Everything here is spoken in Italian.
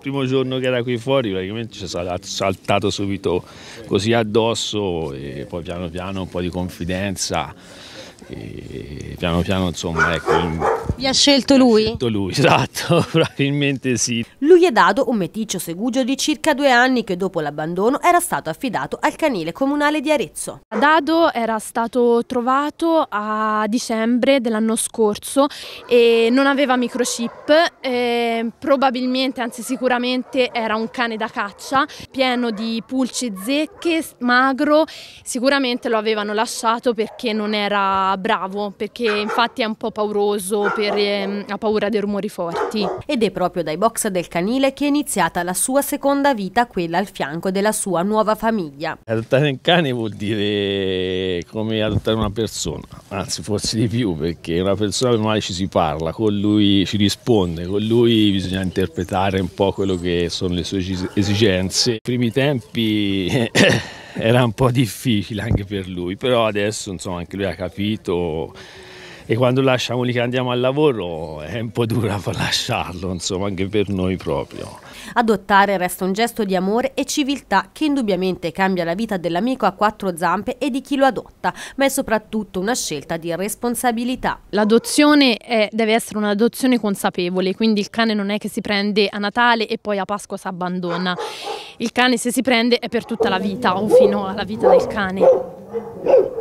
Il primo giorno che era qui fuori praticamente ci è saltato subito così addosso e poi piano piano un po' di confidenza e piano piano, insomma, ecco. Vi ha scelto lui? Ha scelto lui, esatto, probabilmente sì. Lui è Dado, un meticcio segugio di circa due anni che dopo l'abbandono era stato affidato al canile comunale di Arezzo. Dado era stato trovato a dicembre dell'anno scorso e non aveva microchip, eh, probabilmente, anzi sicuramente era un cane da caccia, pieno di pulci e zecche, magro, sicuramente lo avevano lasciato perché non era bravo perché infatti è un po' pauroso, per, eh, ha paura dei rumori forti. Ed è proprio dai box del canile che è iniziata la sua seconda vita, quella al fianco della sua nuova famiglia. Adottare un cane vuol dire come adottare una persona, anzi forse di più perché una persona per male ci si parla, con lui ci risponde, con lui bisogna interpretare un po' quello che sono le sue esigenze. I primi tempi... Eh, era un po' difficile anche per lui, però adesso insomma anche lui ha capito e quando lasciamo lì che andiamo al lavoro è un po' dura lasciarlo, insomma, anche per noi proprio. Adottare resta un gesto di amore e civiltà che indubbiamente cambia la vita dell'amico a quattro zampe e di chi lo adotta, ma è soprattutto una scelta di responsabilità. L'adozione deve essere un'adozione consapevole, quindi il cane non è che si prende a Natale e poi a Pasqua si abbandona. Il cane se si prende è per tutta la vita o fino alla vita del cane.